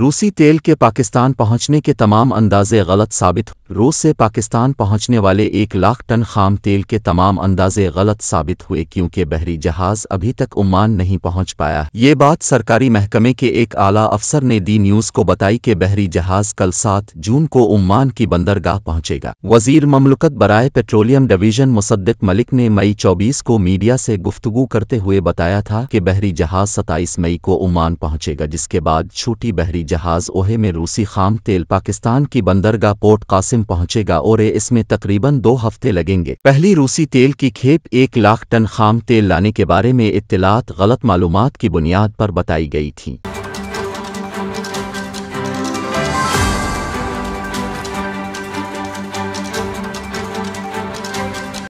रूसी तेल के पाकिस्तान पहुंचने के तमाम अंदाजे गलत साबित रूस से पाकिस्तान पहुंचने वाले एक लाख टन खाम तेल के तमाम अंदाजे गलत साबित हुए क्योंकि बहरी जहाज अभी तक उमान नहीं पहुंच पाया ये बात सरकारी महकमे के एक आला अफसर ने दी न्यूज को बताई कि बहरी जहाज कल सात जून को उमान की बंदरगाह पहुंचेगा वजीर ममलकत बरए पेट्रोलियम डिवीजन मुसद्दिक मलिक ने मई चौबीस को मीडिया से गुफ्तगु करते हुए बताया था कि बहरी जहाज सताईस मई को उमान पहुंचेगा जिसके बाद छोटी बहरी हवाई जहाज ओहे में रूसी खाम तेल पाकिस्तान की बंदरगाह पोर्ट कासिम पहुंचेगा और इसमें तकरीबन दो हफ्ते लगेंगे पहली रूसी तेल की खेप एक लाख टन खाम तेल लाने के बारे में इतलात गलत मालूम की बुनियाद पर बताई गई थी